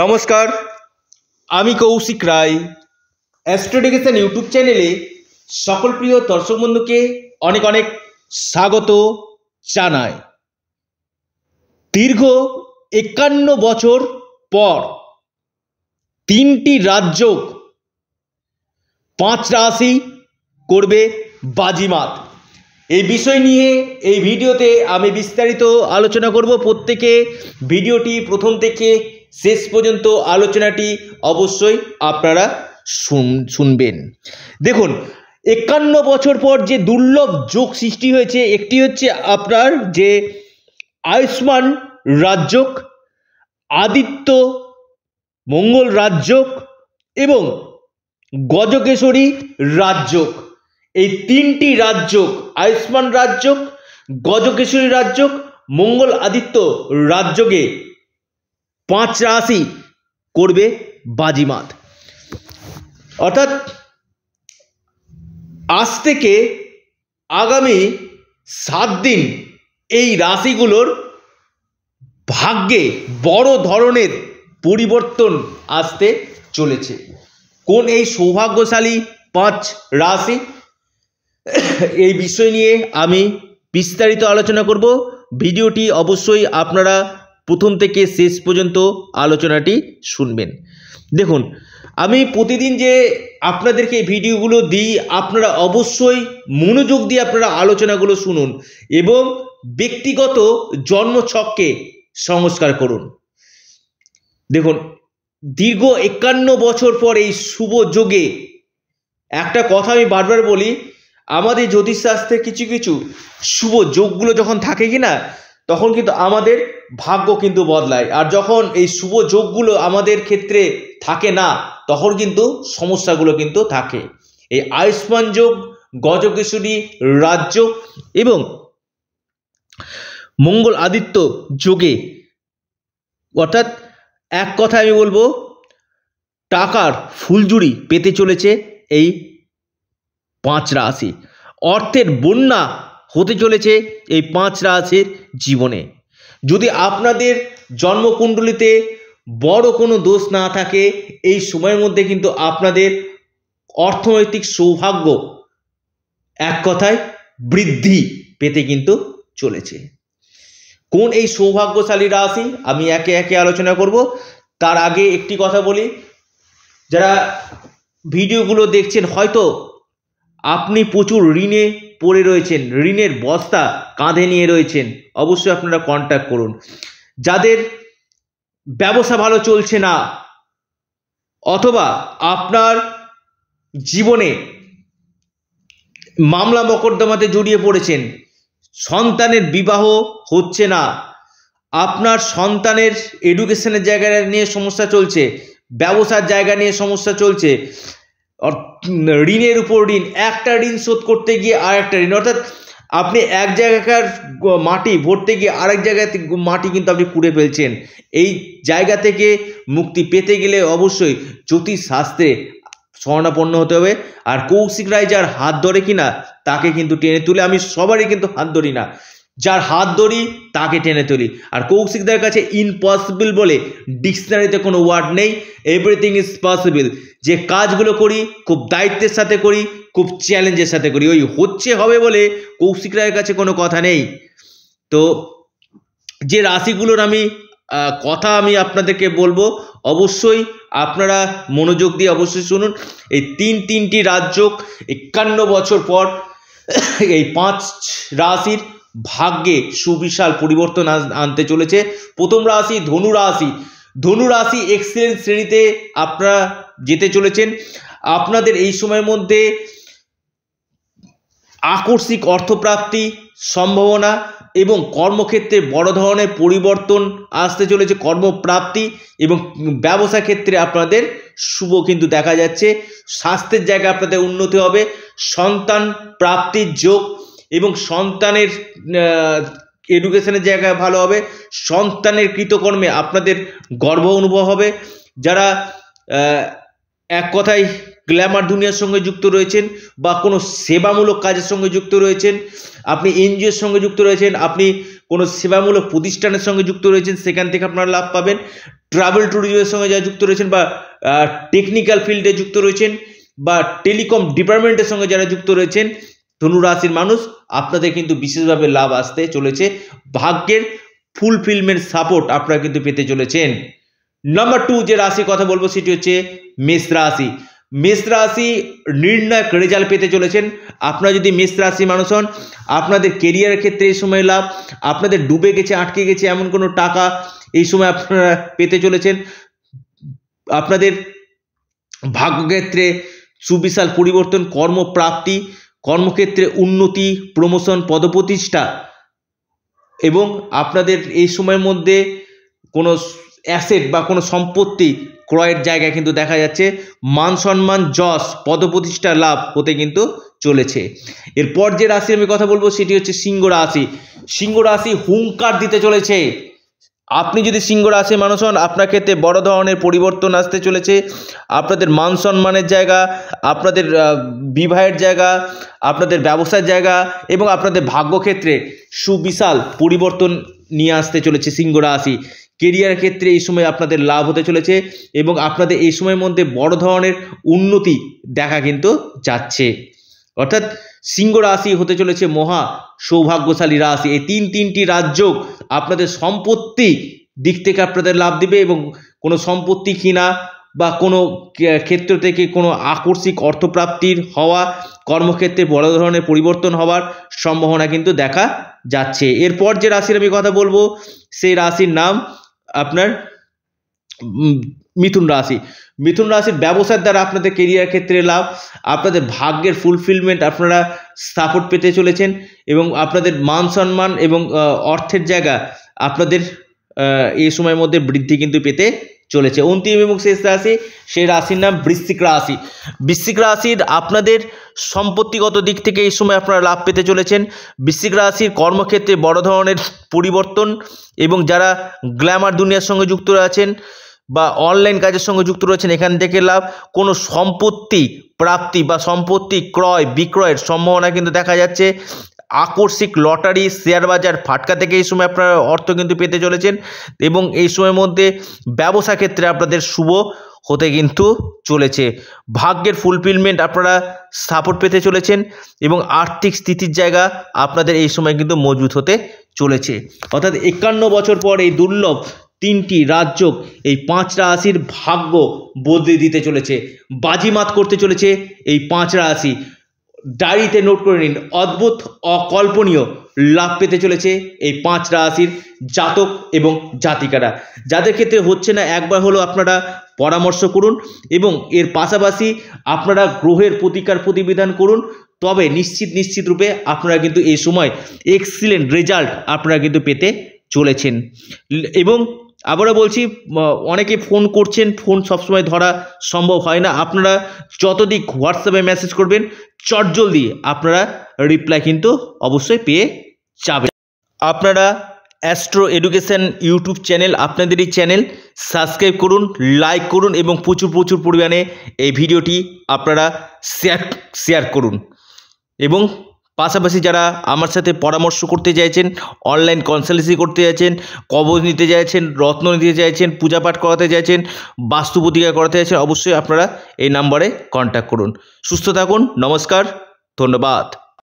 নমস্কার আমি কৌশিক রায় অ্যাস্ট্রোডিকেশন ইউটিউব চ্যানেলে সকল প্রিয় দর্শক বন্ধুকে অনেক অনেক স্বাগত জানায় দীর্ঘ একান্ন বছর পর তিনটি রাজ্য পাঁচ রাশি করবে বাজিমাত এই বিষয় নিয়ে এই ভিডিওতে আমি বিস্তারিত আলোচনা করব প্রত্যেকে ভিডিওটি প্রথম থেকে শেষ পর্যন্ত আলোচনাটি অবশ্যই আপনারা শুনবেন দেখুন একান্ন বছর পর যে দুর্লভ যোগ সৃষ্টি হয়েছে একটি হচ্ছে আপনার যে আয়ুষ্মান রাজ্যক আদিত্য মঙ্গল রাজ্যক এবং গজকেশরী রাজ্যক এই তিনটি রাজ্যক আয়ুষ্মান রাজ্যক গজকেশরী রাজ্যক মঙ্গল আদিত্য রাজ্যকে পাঁচ রাশি করবে বাজিমাত অর্থাৎ আজ থেকে আগামী সাত দিন এই রাশিগুলোর ভাগ্যে বড় ধরনের পরিবর্তন আসতে চলেছে কোন এই সৌভাগ্যশালী পাঁচ রাশি এই বিষয় নিয়ে আমি বিস্তারিত আলোচনা করব ভিডিওটি অবশ্যই আপনারা প্রথম থেকে শেষ পর্যন্ত আলোচনাটি শুনবেন দেখুন আমি প্রতিদিন যে আপনাদেরকে ভিডিওগুলো দিই আপনারা অবশ্যই মনোযোগ দিয়ে আপনারা আলোচনাগুলো শুনুন এবং ব্যক্তিগত জন্মছককে সংস্কার করুন দেখুন দীর্ঘ একান্ন বছর পর এই শুভ যোগে একটা কথা আমি বারবার বলি আমাদের জ্যোতিষশাস্ত্রের কিছু কিছু শুভ যোগগুলো যখন থাকে কি না তখন কিন্তু আমাদের ভাগ্য কিন্তু বদলায় আর যখন এই শুভ যোগগুলো আমাদের ক্ষেত্রে থাকে না তখন কিন্তু সমস্যাগুলো কিন্তু থাকে এই আয়ুষ্মান যোগ গজকেশরী রাজ্য এবং মঙ্গল আদিত্য যোগে অর্থাৎ এক কথা আমি বলবো টাকার ফুলজুড়ি পেতে চলেছে এই পাঁচ রাশি অর্থের বন্যা হতে চলেছে এই পাঁচ রাশির জীবনে যদি আপনাদের জন্মকুণ্ডলিতে বড় কোনো দোষ না থাকে এই সময়ের মধ্যে কিন্তু আপনাদের অর্থনৈতিক সৌভাগ্য এক কথায় বৃদ্ধি পেতে কিন্তু চলেছে কোন এই সৌভাগ্যশালী রাশি আমি একে একে আলোচনা করব তার আগে একটি কথা বলি যারা ভিডিওগুলো দেখছেন হয়তো আপনি প্রচুর ঋণে পড়ে রয়েছেন ঋণের বস্তা কাঁধে নিয়ে রয়েছেন অবশ্যই আপনারা কন্ট্যাক্ট করুন যাদের ব্যবসা ভালো চলছে না অথবা আপনার জীবনে মামলা মকদ্দমাতে জড়িয়ে পড়েছেন সন্তানের বিবাহ হচ্ছে না আপনার সন্তানের এডুকেশনের জায়গা নিয়ে সমস্যা চলছে ব্যবসার জায়গা নিয়ে সমস্যা চলছে ঋণের উপর ঋণ একটা ঋণ শোধ করতে গিয়ে আর একটা ঋণ অর্থাৎ আপনি এক জায়গাকার মাটি ভরতে গিয়ে আরেক জায়গাতে মাটি কিন্তু আপনি কুড়ে ফেলছেন এই জায়গা থেকে মুক্তি পেতে গেলে অবশ্যই জ্যোতিষ শাস্ত্রে স্বর্ণাপন্ন হতে হবে আর কৌশিক রায় যার হাত ধরে কিনা তাকে কিন্তু টেনে তুলে আমি সবারই কিন্তু হাত ধরি না যার হাত ধরি তাকে টেনে তুলি আর কৌশিকদের কাছে ইম্পসিবল বলে ডিকশনারিতে কোনো ওয়ার্ড নেই এভরিথিং ইজ পসিবল যে কাজগুলো করি খুব দায়িত্বের সাথে করি খুব চ্যালেঞ্জের সাথে করি ওই হচ্ছে হবে বলে কৌশিকরায়ের কাছে কোনো কথা নেই তো যে রাশিগুলোর আমি কথা আমি আপনাদেরকে বলবো অবশ্যই আপনারা মনোযোগ দিয়ে অবশ্যই শুনুন এই তিন তিনটি রাজ্য একান্ন বছর পর এই পাঁচ রাশির ভাগ্যে সুবিশাল পরিবর্তন আনতে চলেছে প্রথম রাশি ধনু রাশি ধনু রাশি এক্সিলেন্স শ্রেণীতে আপনারা যেতে চলেছেন আপনাদের এই সময়ের মধ্যে আকস্মিক অর্থপ্রাপ্তি সম্ভাবনা এবং কর্মক্ষেত্রে বড় ধরনের পরিবর্তন আসতে চলেছে কর্মপ্রাপ্তি এবং ব্যবসা ক্ষেত্রে আপনাদের শুভ কিন্তু দেখা যাচ্ছে স্বাস্থ্যের জায়গায় আপনাদের উন্নতি হবে সন্তান প্রাপ্তির যোগ এবং সন্তানের এডুকেশনের জায়গায় ভালো হবে সন্তানের কৃতকর্মে আপনাদের গর্ব অনুভব হবে যারা এক কথায় গ্ল্যামার দুনিয়ার সঙ্গে যুক্ত রয়েছেন বা কোনো সেবামূলক কাজের সঙ্গে যুক্ত রয়েছেন আপনি এনজিওর সঙ্গে যুক্ত রয়েছেন আপনি কোনো সেবামূলক প্রতিষ্ঠানের সঙ্গে যুক্ত রয়েছেন সেখান থেকে আপনারা লাভ পাবেন ট্রাভেল ট্যুরিজমের সঙ্গে যারা যুক্ত রয়েছেন বা টেকনিক্যাল ফিল্ডে যুক্ত রয়েছেন বা টেলিকম ডিপার্টমেন্টের সঙ্গে যারা যুক্ত রয়েছেন ধনুরাশির মানুষ আপনাদের কিন্তু বিশেষভাবে লাভ আসতে চলেছে ভাগ্যের ফুলফিলমেন্ট সাপোর্ট আপনারা কিন্তু পেতে চলেছেন নাম্বার টু যে রাশির কথা বলবো সেটি হচ্ছে মেষ রাশি মেষ রাশি নির্ণায়ক রেজাল্ট পেতে চলেছেন আপনারা যদি মেষ রাশি মানুষ হন আপনাদের কেরিয়ারের ক্ষেত্রে এই সময় লাভ আপনাদের ডুবে গেছে আটকে গেছে এমন কোনো টাকা এই সময় আপনারা পেতে চলেছেন আপনাদের ভাগ্যক্ষেত্রে সুবিশাল পরিবর্তন কর্মপ্রাপ্তি কর্মক্ষেত্রে উন্নতি প্রমোশন পদপ্রতিষ্ঠা এবং আপনাদের এই সময়ের মধ্যে কোনো অ্যাসেট বা কোনো সম্পত্তি ক্রয়ের জায়গা কিন্তু দেখা যাচ্ছে মান সম্মান যশ পদপ্রতিষ্ঠা লাভ হতে কিন্তু চলেছে এরপর যে রাশি আমি কথা বলবো সেটি হচ্ছে সিংহ রাশি সিংহ রাশি হুঙ্কার দিতে চলেছে আপনি যদি সিংহ রাশি মানুষ হন আপনার ক্ষেত্রে বড় ধরনের পরিবর্তন আসতে চলেছে আপনাদের মান সম্মানের জায়গা আপনাদের বিবাহের জায়গা আপনাদের ব্যবসার জায়গা এবং আপনাদের ভাগ্যক্ষেত্রে সুবিশাল পরিবর্তন নিয়ে আসতে চলেছে সিংহ রাশি কেরিয়ার ক্ষেত্রে এই সময় আপনাদের লাভ হতে চলেছে এবং আপনাদের এই সময়ের মধ্যে বড় ধরনের উন্নতি দেখা কিন্তু যাচ্ছে অর্থাৎ সিংহ রাশি হতে চলেছে মহা সৌভাগ্যশালী রাশি এই তিন তিনটি রাজ্য আপনাদের সম্পত্তি দিক থেকে আপনাদের লাভ দিবে এবং কোনো সম্পত্তি কিনা বা কোনো ক্ষেত্র থেকে কোনো আকস্মিক অর্থপ্রাপ্তির হওয়া কর্মক্ষেত্রে বড় ধরনের পরিবর্তন হওয়ার সম্ভাবনা কিন্তু দেখা যাচ্ছে এরপর যে রাশির আমি কথা বলবো সেই রাশির নাম আপনার মিথুন রাশি মিথুন রাশির ব্যবসার দ্বারা আপনাদের কেরিয়ার ক্ষেত্রে লাভ আপনাদের ভাগ্যের ফুলফিলমেন্ট আপনারা সাপোর্ট পেতে চলেছেন এবং আপনাদের মান সম্মান এবং অর্থের জায়গা আপনাদের এই সময়ের মধ্যে বৃদ্ধি কিন্তু পেতে চলেছে অন্তিম এবং শেষ রাশি সেই রাশির নাম বৃশ্চিক রাশি বৃশ্চিক রাশির আপনাদের সম্পত্তিগত দিক থেকে এই সময় আপনারা লাভ পেতে চলেছেন বৃশ্চিক রাশির কর্মক্ষেত্রে বড় ধরনের পরিবর্তন এবং যারা গ্ল্যামার দুনিয়ার সঙ্গে যুক্ত আছেন বা অনলাইন কাজের সঙ্গে যুক্ত রয়েছেন এখান থেকে লাভ কোনো সম্পত্তি প্রাপ্তি বা সম্পত্তি ক্রয় বিক্রয়ের সম্ভাবনা কিন্তু দেখা যাচ্ছে আকস্মিক লটারি শেয়ার বাজার ফাটকা থেকে এই সময় আপনারা অর্থ কিন্তু পেতে চলেছেন এবং এই সময়ের মধ্যে ব্যবসা ক্ষেত্রে আপনাদের শুভ হতে কিন্তু চলেছে ভাগ্যের ফুলফিলমেন্ট আপনারা সাপোর্ট পেতে চলেছেন এবং আর্থিক স্থিতির জায়গা আপনাদের এই সময় কিন্তু মজবুত হতে চলেছে অর্থাৎ একান্ন বছর পর এই দুর্লভ তিনটি রাজ্য এই পাঁচ রাশির ভাগ্য বদলে দিতে চলেছে বাজিমাত করতে চলেছে এই পাঁচ রাশি ডায়েরিতে নোট করে নিন অদ্ভুত অকল্পনীয় লাভ পেতে চলেছে এই পাঁচ রাশির জাতক এবং জাতিকারা যাদের ক্ষেত্রে হচ্ছে না একবার হলো আপনারা পরামর্শ করুন এবং এর পাশাপাশি আপনারা গ্রহের প্রতিকার প্রতিবিধান করুন তবে নিশ্চিত নিশ্চিত রূপে আপনারা কিন্তু এই সময় এক্সিলেন্ট রেজাল্ট আপনারা কিন্তু পেতে চলেছেন এবং আবারও বলছি অনেকে ফোন করছেন ফোন সবসময় ধরা সম্ভব হয় না আপনারা যত দিক হোয়াটসঅ্যাপে মেসেজ করবেন চটজলদি আপনারা রিপ্লাই কিন্তু অবশ্যই পেয়ে যাবেন আপনারা অ্যাস্ট্রো এডুকেশান ইউটিউব চ্যানেল আপনাদের এই চ্যানেল সাবস্ক্রাইব করুন লাইক করুন এবং প্রচুর প্রচুর পরিমাণে এই ভিডিওটি আপনারা শেয়ার শেয়ার করুন এবং পাশাপাশি যারা আমার সাথে পরামর্শ করতে চাইছেন অনলাইন কনসালটেন্সি করতে চাইছেন কবজ নিতে চাইছেন রত্ন নিতে চাইছেন পূজাপাঠ করাতে চাইছেন বাস্তু প্রতিকার করাতে চাইছেন অবশ্যই আপনারা এই নাম্বারে কন্ট্যাক্ট করুন সুস্থ থাকুন নমস্কার ধন্যবাদ